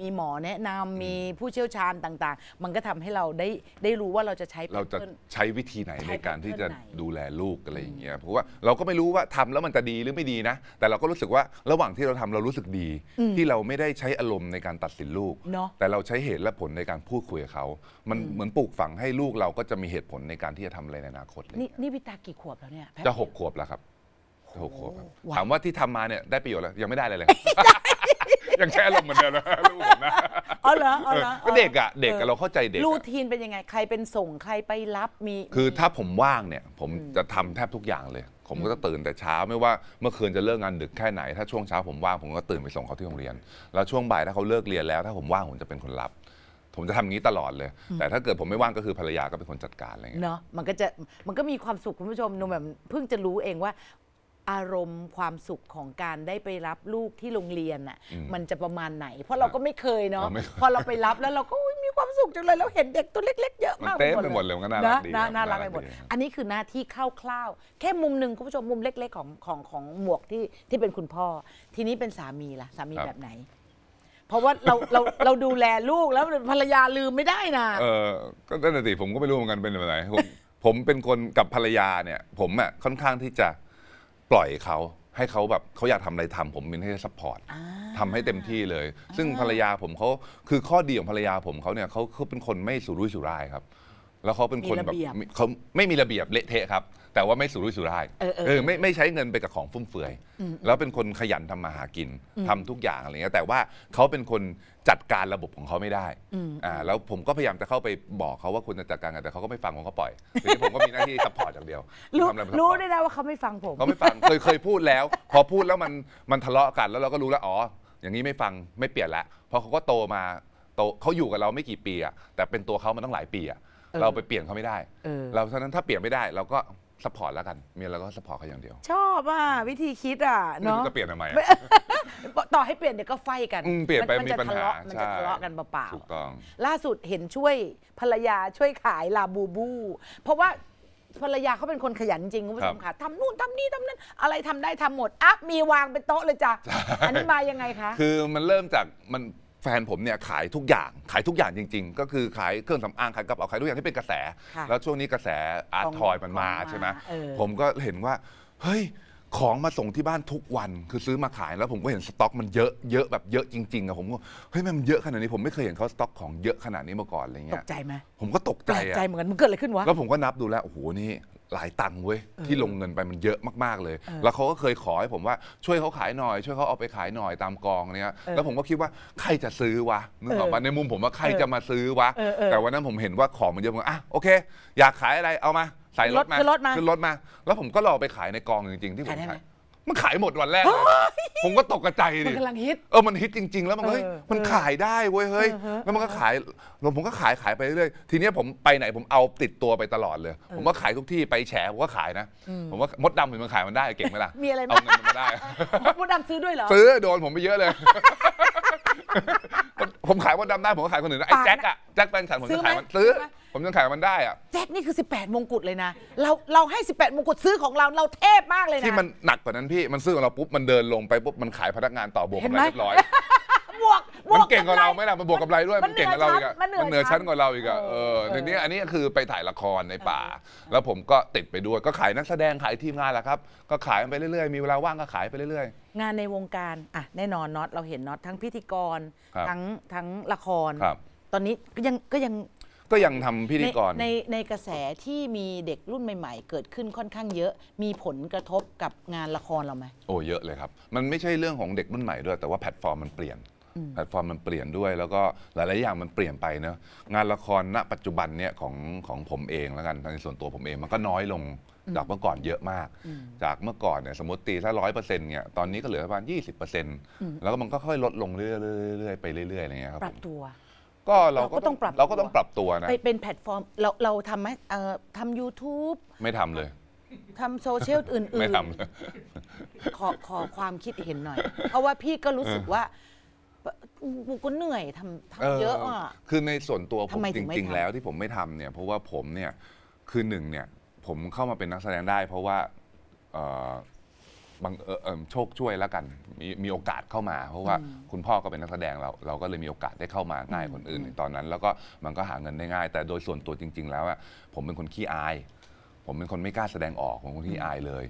มีหมอแนะนำมีผู้เชี่ยวชาญต่าง ๆ มันก็ทำให้เราได้ได้รู้ว่าเราจะใช้เราจะใช้วิธีไหนในการที่จะดูแลลูกอะไรอย่างเงี้ยเพราะว่าเราก็ไม่รู้ว่าทำแล้วมันจะดีหรือไม่ดีนะ แต่เราก็รู้สึกว่าระหว่างที่เราทำเรารู้สึกดีที่เราไม่ได้ใช้อารมณ์ในการตัดสินลูกแต่เราใช้เหตุและผลในการพูดคุยกับเขา มันเหมือนปลูกฝังให้ลูกเราก็จะมีเหตุผลในการที่จะทำอะไรในอนาคตนี่นี่วิตากี่ขวบแล้วเนี่ย จะหกขวบแล้วครับหกขวบถามว่าที่ทำมาเนี่ยได้ประโยชน์แล้ว ยังไม่ได้เลยเลยยังแช่ลมเหมือนเดิมนะลูกนะอ๋อเหรออ๋อเหรอก็เด็กอ่ะเด็กเราเข้าใจเด็กรูทีนเป็นยังไงใครเป็นส่งใครไปรับมี คือถ้าผมว่างเนี่ย ผมจะทำแทบทุกอย่างเลย ผมก็จะตื่นแต่เช้าไม่ว่าเมื่อคืนจะเลิกงานดึกแค่ไหน ถ้าช่วงเช้าผมว่างผมก็ตื่นไปส่งเขาที่โรงเรียน แล้วช่วงบ่ายถ้าเขาเลิกเรียนแล้ว ถ้าผมว่างผมจะเป็นคนรับผมจะทำอย่างนี้ตลอดเลย แต่ถ้าเกิดผมไม่ว่างก็คือภรรยาก็เป็นคนจัดการอะไรเงี้ย เนาะมันก็จะ มันก็มีความสุขคุณผู้ชมนุ่มแบบเพิ่งจะรู้เองว่าอารมณ์ความสุขของการได้ไปรับลูกที่โรงเรียนน่ะมันจะประมาณไหน เพราะเราก็ไม่เคยเนาะ พอเราไปรับแล้วเราก็มีความสุขจังเลย แล้วเห็นเด็กตัวเล็ก ๆเยอะมันมากเต็มไปหมดเลยันก็น่ารักดีนะน่ารักไปหมด อันนี้คือหน้าที่คร่าวๆแค่มุมหนึ่งคุณผู้ชม มุมเล็กๆของของของหมวกที่ที่เป็นคุณพ่อ ทีนี้เป็นสามีล่ะสามีแบบไหนเพราะว่า เราเราเราดูแลลูกแล้วภรรยาลืมไม่ได้นะเออก็ตั่งแต่ติผมก็ไม่รู้เหมือนกันเป็นอะไรผมผมเป็นคนกับภรรยาเนี่ย ผมอ่ะค่อนข้างที่จะปล่อยเขาให้เขาแบบเขาอยากทำอะไรทำผมมินให้สปอร์ตทำทำให้เต็มที่เลย ซึ่งภรรยาผมเขาคือข้อดีของภรรยาผมเขาเนี่ยเขาเขาเป็นคนไม่สุรุ่ยสุร่ายครับแล้วเขาเป็นคนแบบเขาไม่มีระเบียบเละเทะครับ แต่ว่าไม่สุรุ่ยสุร่ายเออเออไม่ไม่ใช้เงินไปกับของฟุ่มเฟือยแล้วเป็นคนขยันทำมาหากินทำทุกอย่างอะไรเงี้ยแต่ว่าเขาเป็นคนจัดการระบบของเขาไม่ได้อ่าแล้วผมก็พยายามจะเข้าไปบอกเขาว่าควรจะจัดการแต่เขาก็ไม่ฟังผมก็ปล่อยทีนี้ผมก็มีหน้าที่ซัพพอร์ตอย่างเดียวรู้ทำอะไรู้ได้แล้วว่าเขาไม่ฟังผมเขาไม่ฟังเคยเคยพูดแล้วพอพูดแล้วมันมันทะเลาะกัน แล้วเราก็รู้แล้วอ๋ออย่างนี้ไม่ฟังไม่เปลี่ยนละเพราะเขาก็โตมาโตเขาอยู่กับเราไม่กี่ปีอะแต่เป็นตัวเขามันต้องหลายปีอะเราไปเปลี่ยนเขาไม่ได้เเราฉะนั้นถ้าเปลี่ยนไม่ได้เราก็สปอร์ตแล้วกัน เมียเราก็สปอร์ตเขาอย่างเดียว ชอบอ่ะวิธีคิดอ่ะเนาะจะเปลี่ยนทำไมอะต่อให้เปลี่ยนเดี๋ยวก็ไฟกันเปลี่ยนไปมีปัญหามันจะทะเลาะมันจะทะเลาะกันเปล่าถูกต้องๆล่าสุดเห็นช่วยภรรยาช่วยขายลาบูบูเพราะว่าภรรยาเขาเป็นคนขยันจริงคุณผู้ชมค่ะทำนู่นทำนี่ทำนั้นอะไรทำได้ทำหมดอ่ะมีวางเป็นโต๊ะเลยจ้ะอันนี้มายังไงคะ คือมันเริ่มจากมันแฟนผมเนี่ยขายทุกอย่างขายทุกอย่างจริงๆ ก็คือขายเครื่องสำอางขายกระเป๋าขายทุกอย่างที่เป็นกระแส แล้วช่วงนี้กระแสอาร์ตทอยมันมาใช่ไหมผมก็เห็นว่าเฮ้ยของมาส่งที่บ้านทุกวันคือซื้อมาขายแล้วผมก็เห็นสต็อกมันเยอะเยอะแบบเยอะจริงๆอะผมก็เฮ้ยมันเยอะขนาดนี้ผมไม่เคยเห็นเขาสต็อกของเยอะขนาดนี้มาก่อนอะไรเงี้ยตกใจไหมผมก็ตกใจแกใจเหมือนกันมันเกิดอะไรขึ้นวะแล้วผมก็นับดูแล้วโอ้โหนี่หลายตังค์เว้ย ที่ลงเงินไปมันเยอะมากๆเลย แล้วเขาก็เคยขอให้ผมว่าช่วยเขาขายหน่อยช่วยเขาเอาไปขายหน่อยตามกองเนี้ยแล้วผมก็คิดว่าใครจะซื้อวะนึกออกมาในมุมผมว่าใครจะมาซื้อวะ แต่วันนั้นผมเห็นว่าของมันเยอะผมอ่ะโอเค อยากขายอะไรเอามา ใส่รถมาขึ้นรถมา แล้วผมก็รอไปขายในกองจริง ๆ ที่ผมขายมันขายหมดวันแรกผมก็ตกใจดิมันกำลังฮิต เออ มันฮิตจริงๆ แล้วมันเฮ้ย มันขายได้เว้ยเฮ้ย แล้วมันก็ขายแล้วผมก็ขายขายไปเรื่อยๆ ทีนี้ผมไปไหนผมเอาติดตัวไปตลอดเลย ผมก็ขายทุกที่ไปแฉผมก็ขายนะ ผมว่ามดดำเห็นมันขายมันได้เก่งไหมล่ะมีอะไรเอาเงินมาได้ มดดำซื้อด้วยเหรอ ซื้อโดนผมไปเยอะเลยผมขายัดดำได้ผมก็ขายคนอื่นนะไอ้แจ็คอะแจ็คแฟนฉันผมจะขายมัน ซื้อผมจะขายมันได้อะแจ็คนี่คือ 18มงกุฎเลยนะเราเราให้ 18มงกุฎซื้อของเราเราเทพมากเลยนะที่มันหนักกว่านั้นพี่มันซื้อของเราปุ๊บมันเดินลงไปปุ๊บมันขายพนักงานต่อบวกอำไรเรียบร้อยบวกมันเก่งกว่าเราไหมล่ะมันบวกกับไรด้วยมันเก่งกว่าเราอีกอะมันเหนือชั้นกว่าเราอีกอะเออทีนี้อันนี้คือไปถ่ายละครในป่า แล้วผมก็ติดไปด้วยก็ขายนักแสดง ขายทีมงานแหละครับ ก็ขายไปเรื่อยๆ มีเวลาว่างก็ขายไปเรื่อยงานในวงการอ่ะแน่นอนน็อตเราเห็นน็อตทั้งพิธีกรทั้งทั้งละครครับตอนนี้ก็ยังก็ยังก็ยังทำพิธีกรในในในกระแสที่มีเด็กรุ่นใหม่ๆ เกิดขึ้นค่อนข้างเยอะมีผลกระทบกับงานละครเราไหมโอ้เยอะเลยครับมันไม่ใช่เรื่องของเด็กรุ่นใหม่ด้วยแต่ว่าแพลตฟอร์มมันเปลี่ยนแพลตฟอร์มมันเปลี่ยนด้วยแล้วก็หลาย ๆ อย่างมันเปลี่ยนไปเนะงานละครณปัจจุบันเนี่ยของของผมเองแล้วกันในส่วนตัวผมเองมันก็น้อยลงจากเมื่อก่อนเยอะมาก จากเมื่อก่อนเนี่ยสมมติตีถ้าร้อยเปอร์เซ็นต์เนี่ยตอนนี้ก็เหลือประมาณยี่สิบเปอร์เซ็นต์แล้วก็มันก็ค่อยลดลงเรื่อย ๆ ไปเรื่อย ๆ อะไรเงี้ยครับปรับตัว ก็เราก็ต้องปรับเราก็ต้องปรับตัวนะเป็นแพลตฟอร์ม เราเราทำไหมเอ่อทำยูทูบไม่ทำเลยทำโซเชียลอื่นๆไม่ทำขอขอความคิดเห็นหน่อย เพราะว่าพี่ก็รู้สึกว่ากูก็เหนื่อยทำทำเยอะอ่ะคือในส่วนตัวผมจริง ๆ แล้วที่ผมไม่ทำเนี่ยเพราะว่าผมเนี่ยคือหนึ่งเนี่ยผมเข้ามาเป็นนักแสดงได้ เพราะว่าบังเอิญอโชคช่วยแล้วกันมีมีโอกาสเข้ามา เพราะว่าคุณพ่อก็เป็นนักแสดงเราเราก็เลยมีโอกาสได้เข้ามาง่ายคนอื่นในตอนนั้น แล้วก็มันก็หาเงินได้ง่าย แต่โดยส่วนตัวจริงๆ แล้วอะผมเป็นคนขี้อายผมเป็นคนไม่กล้าแสดงออกองคนที่อายเลย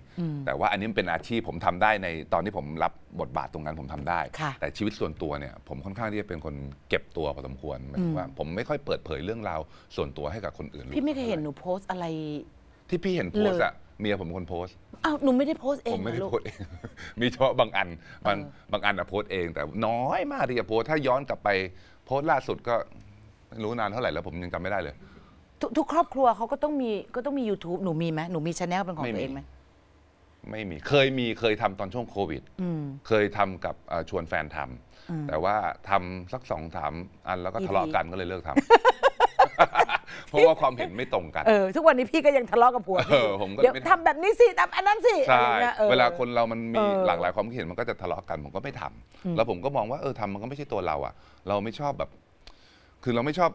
แต่ว่าอันนี้เป็นอาชีพผมทำได้ในตอนที่ผมรับบทบาทตรงนั้นผมทำได้ แต่ชีวิตส่วนตัวเนี่ย ผมค่อนข้างที่จะเป็นคนเก็บตัวพอสมควรหมายถึงว่าผมไม่ค่อยเปิดเผยเรื่องราวส่วนตัวให้กับคนอื่น พี่ไม่เคยเห็นหนูโพสอะไร ที่พี่เห็นโพสอะเมียผมคนโพสอ้าวหนูไม่ได้โพสเองผมไม่ได้โพสเองมีเฉพาะบางอันบางบางอันอะโพสเอง แต่น้อยมากที่จะโพสถ้าย้อนกลับไปโพสล่าสุดก็รู้นานเท่าไหร่แล้ว ผมยังจำไม่ได้เลยทกทุกครอบครัวเขาก็ต้องมีก็ต้องมี YouTube หนูมีไหมหนูมีชแนลเป็นของตัวเองไหมไม่มีเคยมีเคยทำตอนช่วงโควิดเคยทำกับชวนแฟนทำแต่ว่าทำสักสองสามอันแล้วก็ทะเลาะกันก็เลยเลิกทำเพราะว่าความเห็นไม่ตรงกันเออทุกวันนี้พี่ก็ยังทะเลาะกับผัวเออผมก็เดี๋ยวไม่ทำแบบนี้สิทำอันนั้นสิใช่เวลาคนเรามันมีหลากหลายความคิดเห็นมันก็จะทะเลาะกันผมก็ไม่ทำแล้วผมก็มองว่าเออทำมันก็ไม่ใช่ตัวเราอะเราไม่ชอบแบบ คือเราไม่ชอบ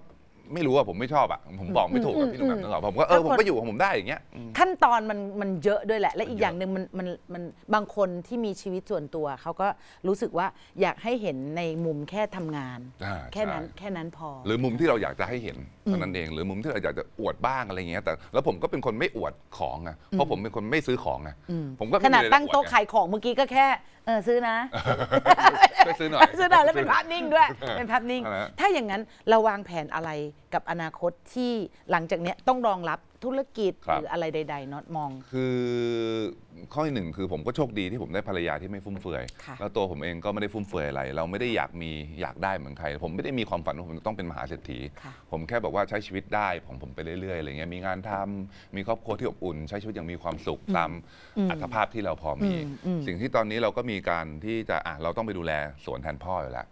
ไม่รู้อะผมไม่ชอบอะผมบอกไม่ถูกพี่หนุ่มแบบนั้นหรอกผมก็เออผมก็อยู่ของผมได้อย่างเงี้ยขั้นตอนมันมันเยอะด้วยแหละ และอีกอย่างหนึ่งมันมันมันบางคนที่มีชีวิตส่วนตัว เขาก็รู้สึกว่าอยากให้เห็นในมุมแค่ทำงาน แค่นั้นแค่นั้นพอ หรือมุมที่เราอยากจะให้เห็นเท่านั้นเองหรือมุมที่เราอยากจะอวดบ้างอะไรเงี้ยแต่แล้วผมก็เป็นคนไม่อวดของอะเพราะผมเป็นคนไม่ซื้อของอะผมก็ขนาดตั้งโต๊ะขายของเมื่อกี้ก็แค่เออซื้อนะไปซื้อหน่อยซื้อหน่อยแล้วเป็นภาพนิ่งด้วยเป็นภาพนิ่งถ้าอย่างนั้นเราวางแผนอะไรกับอนาคตที่หลังจากนี้ต้องรองรับธุรกิจ หรืออะไรใด ๆน็อตมอง คือข้อหนึ่งคือผมก็โชคดีที่ผมได้ภรรยาที่ไม่ฟุ่มเฟือย แล้วตัวผมเองก็ไม่ได้ฟุ่มเฟือยอะไร เราไม่ได้อยากมีอยากได้เหมือนใคร ผมไม่ได้มีความฝันว่าผมต้องเป็นมหาเศรษฐีผมแค่บอกว่าใช้ชีวิตได้ของผมไปเรื่อยๆอะไรเงี้ยมีงานทำมีครอบครัวที่อบอุ่น ใช้ชีวิตอย่างมีความสุขตามอัตภาพที่เราพอมี สิ่งที่ตอนนี้เราก็มีการที่จะอ่ะเราต้องไปดูแลสวนแทนพ่ออยู่แล้ว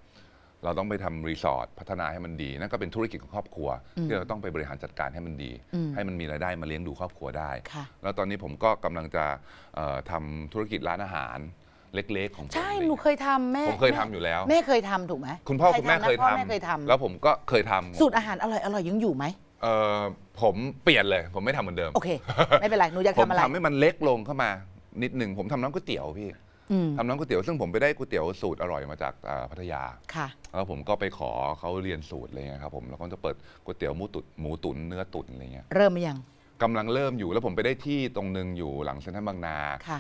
เราต้องไปทำรีสอร์ทพัฒนาให้มันดีนั่นก็เป็นธุรกิจของครอบครัว ที่เราต้องไปบริหารจัดการให้มันดี ให้มันมีรายได้มาเลี้ยงดูครอบครัวได้ แล้วตอนนี้ผมก็กำลังจะทำธุรกิจร้านอาหารเล็กๆของผมใช่หนูเคยทำแม่ผมเคยทำอยู่แล้วแม่เคยทำถูกไหมคุณพ่อคุณแม่เคยทำแล้วผมก็เคยทำสูตรอาหารอร่อยอร่อยยังอยู่ไหมเออผมเปลี่ยนเลยผมไม่ทำเหมือนเดิมโอเคไม่เป็นไรหนูอยากทำอะไรผมทำให้มันเล็กลงเข้ามานิดหนึ่งผมทำน้ำก๋วยเตี๋ยวพี่ทำน้ำก๋วยเตี๋ยวซึ่งผมไปได้ก๋วยเตี๋ยวสูตรอร่อยมาจากพัทยา ค่ะ แล้วผมก็ไปขอเขาเรียนสูตรอะไรเงี้ยครับผม แล้วก็จะเปิดก๋วยเตี๋ยวหมูตุ๋นหมูตุ๋นเนื้อตุ๋นอะไรเงี้ย เริ่มั้มยังกำลังเริ่มอยู่แล้วผมไปได้ที่ตรงหนึ่งอยู่หลังเซ็นทรัลบางนา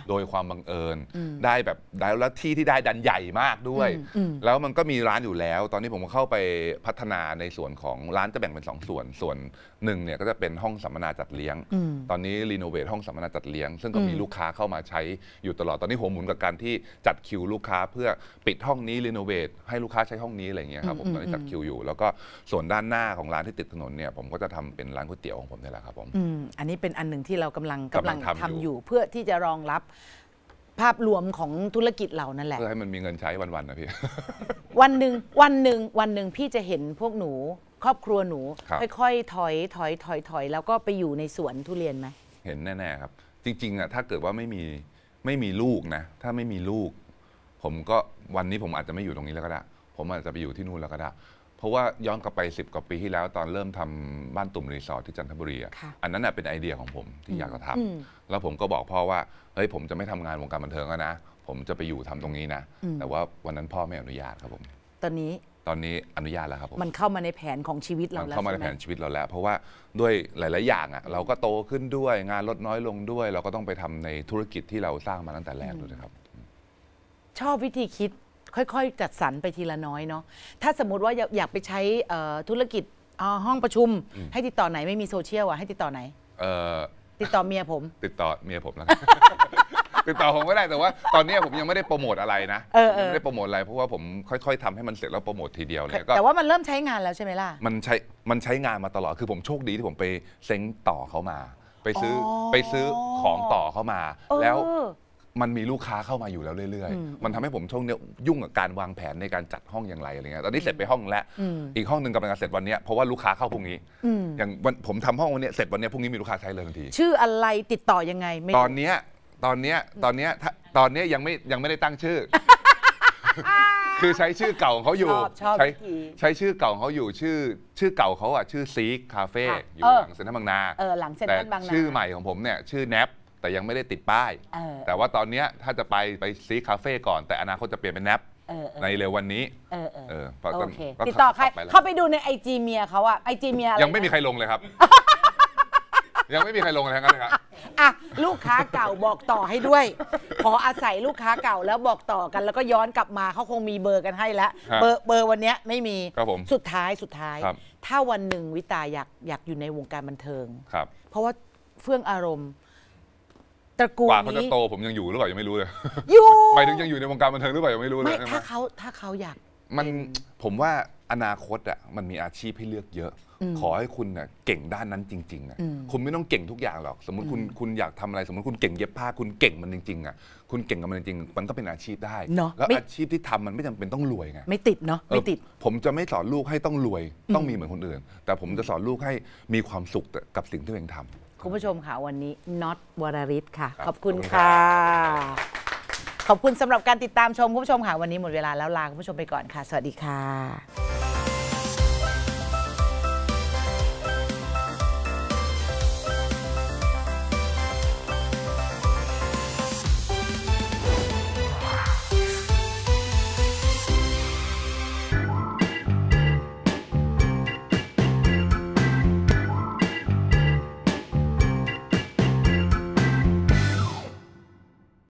โดยความบังเอิญ ได้แบบได้แล้วที่ที่ได้ดันใหญ่มากด้วย แล้วมันก็มีร้านอยู่แล้ว ตอนนี้ผมก็เข้าไปพัฒนาในส่วนของร้านจะแบ่งเป็นสองส่วน ส่วนหนึ่งเนี่ยก็จะเป็นห้องสัมมนาจัดเลี้ยง ตอนนี้รีโนเวทห้องสัมมนาจัดเลี้ยงซึ่งก็มีลูกค้าเข้ามาใช้อยู่ตลอดตอนนี้หัวหมุนกับการที่จัดคิวลูกค้าเพื่อปิดห้องนี้รีโนเวทให้ลูกค้าใช้ห้องนี้อะไรอย่างเงี้ยครับผมตอนนี้จัดคิวอยู่แล้วก็ส่วนด้านหน้าของร้านที่ติดถนนเนี่ยผมก็จะทาเป็นร้านก๋วยเตี๋ยวของผมนี่แหละครับผมอันนี้เป็นอันหนึ่งที่เรากำลังกำาลังทำาอยู่เพื่อที่จะรองรับภาพรวมของธุรกิจเรานั่นแหละ เพื่อให้มันมีเงินใช้วันๆนะพี่วันหนึ่งวันหนึ่งวันหนึ่งพี่จะเห็นพวกหนูครอบครัวหนูคค่อยๆถอย ถอยถอย ถอยแล้วก็ไปอยู่ในสวนทุเรียนไหมเห็นแน่ ๆ ครับ จริงๆอะถ้าเกิดว่าไม่มีไม่มีลูกนะ ถ้าไม่มีลูก ผมก็วันนี้ผมอาจจะไม่อยู่ตรงนี้แล้วก็ได้ผมอาจจะไปอยู่ที่นู่นแล้วก็ได้เพราะว่าย้อนกลับไป 10กว่าปีที่แล้วตอนเริ่มทำบ้านตุ่มรีสอร์ทที่จันทบุรีอ่ะอันนั้นเป็นไอเดียของผมที่อยากจะทำแล้วผมก็บอกพ่อว่าเฮ้ยผมจะไม่ทำงานวงการบันเทิงแล้วนะผมจะไปอยู่ทำตรงนี้นะ แต่ว่าวันนั้นพ่อไม่อนุญาตครับผม ตอนนี้ตอนนี้อนุญาตแล้วครับผมมันเข้ามาในแผนของชีวิตเราแล้วมันเข้ามาในแผนชีวิตเราแล้ว เพราะว่าด้วยหลาย ๆ อย่างอ่ะเราก็โตขึ้นด้วยงานลดน้อยลงด้วย เราก็ต้องไปทำในธุรกิจที่เราสร้างมาตั้งแต่แรกด้วยครับ ชอบวิธีคิดค่อยๆ จัดสรร ไปทีละน้อยเนาะ ถ้าสมมติว่าอยากไปใช้ธุรกิจห้องประชุม ให้ติดต่อไหนไม่มีโซเชียลอะให้ติดต่อไหนติดต่อเมียผม ติดต่อเมียผมแล้วติดต่อผมก็ได้แต่ว่า ตอนนี้ผมยังไม่ได้โปรโมทอะไรนะไม่ได้โปรโมทอะไร เพราะว่าผม ค่อย ๆ ทำให้มันเสร็จแล้วโปรโมททีเดียวเลยก็แต่ว่ามันเริ่มใช้งานแล้วใช่ไหมล่ะมันใช้ มันใช้งานมาตลอด คือผมโชคดีที่ผมไปเซ้งต่อเขามา ไปซื้อไปซื้อของต่อเขามาแล้วมันมีลูกค้าเข้ามาอยู่แล้วเรื่อยๆ มันทำให้ผมช่วงนี้ยุ่งกับการวางแผนในการจัดห้องอย่างไรอะไรเงี้ย ตอนนี้เสร็จไปห้องแล้ว อีกห้องหนึ่งกำลังจะเสร็จวันนี้เพราะว่าลูกค้าเข้าพรุ่งนี้ อย่างผมทำห้องวันนี้เสร็จวันนี้พรุ่งนี้มีลูกค้าใช้เลยทันที ชื่ออะไรติดต่อยังไงตอนเนี้ยตอนเนี้ยตอนเนี้ยตอนเนี้ยยังไม่ยังไม่ได้ตั้งชื่อ คือใช้ชื่อเก่าของเขาอยู่ใช้ใช้ชื่อเก่าของเขาอยู่ชื่อชื่อเก่าเขาอ่ะ ชื่อซีคคาเฟ่อยู่หลังเซนทรัลบางนาหลังเซนบางนาชื่อใหม่ของผมเนี่ย ชื่อแนปแต่ยังไม่ได้ติดป้าย แต่ว่าตอนนี้ถ้าจะไปไปซีคาเฟ่ก่อน แต่อนาคตจะเปลี่ยนเป็นแอปในเร็ววันนี้ เออ เออเออโอเคติดต่อใครไปแล้วเข้าไปดูในไอจีเมียเขาอะไอจีเมียอะยังไม่มีใครลงเลยครับ ยังไม่มีใครลงะไรทั้งนั้นเลยครับอ่ะลูกค้าเก่าบอกต่อให้ด้วยขออาศัยลูกค้าเก่าแล้วบอกต่อกันแล้วก็ย้อนกลับมาเขาคงมีเบอร์กันให้แล้วเบอร์เบอร์วันนี้ไม่มีครับผมสุดท้ายสุดท้าย ถ้าวันหนึ่งวิตาอยากอยากอยู่ในวงการบันเทิงครับ เพราะว่าเฟื่องอารมณ์ตระกูลกว่าเขาจะโต ผมยังอยู่หรือเปล่ายังไม่รู้เลยอยู่หมายถึงยังอยู่ในวงการบันเทิงหรือเปล่ายังไม่รู้เลย ถ้าเขาถ้าเขาอยากมันผมว่าอนาคตอ่ะมันมีอาชีพให้เลือกเยอะ ขอให้คุณน่ยเก่งด้านนั้นจริงๆนะคุณไม่ต้องเก่งทุกอย่างหรอก สมมติคุณคุณอยากทำอะไร สมมติคุณเก่งเย็บผ้า คุณเก่งมันจริงๆอ่ะคุณเก่งกับมันจริงๆมันก็เป็นอาชีพได้เนาะแล้วอาชีพที่ทำมันไม่จำเป็นต้องรวยไงไม่ติดเนาะไม่ติดผมจะไม่สอนลูกให้ต้องรวยต้องมีเหมือนคนอื่น แต่ผมจะสอนลูกให้มีความสุขกับสิ่งที่เองทาคุณผู้ชมค่ะ วันนี้น็อตวรริศค่ะ ขอบคุณค่ะ ขอบคุณสำหรับการติดตามชม คุณผู้ชมค่ะ วันนี้หมดเวลาแล้วลาคุณผู้ชมไปก่อนค่ะสวัสดีค่ะ